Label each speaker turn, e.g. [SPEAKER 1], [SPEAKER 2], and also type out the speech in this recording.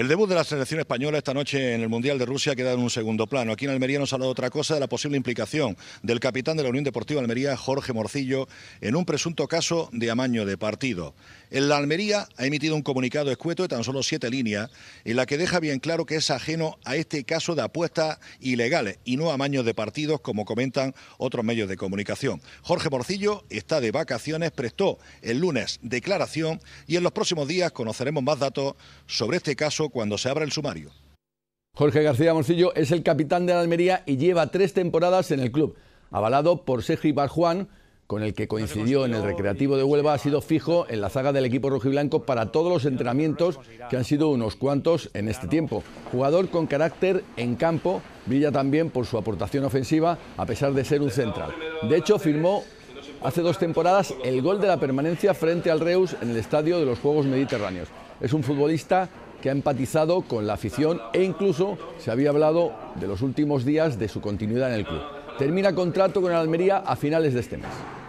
[SPEAKER 1] El debut de la selección española esta noche en el Mundial de Rusia ha quedado en un segundo plano. Aquí en Almería nos ha hablado otra cosa de la posible implicación del capitán de la Unión Deportiva Almería, Jorge Morcillo, en un presunto caso de amaño de partido. La Almería ha emitido un comunicado escueto de tan solo siete líneas en la que deja bien claro que es ajeno a este caso de apuestas ilegales y no a maños de partidos como comentan otros medios de comunicación. Jorge Morcillo está de vacaciones, prestó el lunes declaración y en los próximos días conoceremos más datos sobre este caso cuando se abra el sumario.
[SPEAKER 2] Jorge García Morcillo es el capitán de la Almería y lleva tres temporadas en el club, avalado por Sergio Barjuan, con el que coincidió en el Recreativo de Huelva, ha sido fijo en la zaga del equipo rojiblanco para todos los entrenamientos, que han sido unos cuantos en este tiempo. Jugador con carácter en campo, brilla también por su aportación ofensiva, a pesar de ser un central. De hecho, firmó hace dos temporadas el gol de la permanencia frente al Reus en el Estadio de los Juegos Mediterráneos. Es un futbolista que ha empatizado con la afición e incluso se había hablado de los últimos días de su continuidad en el club. Termina contrato con el Almería a finales de este mes.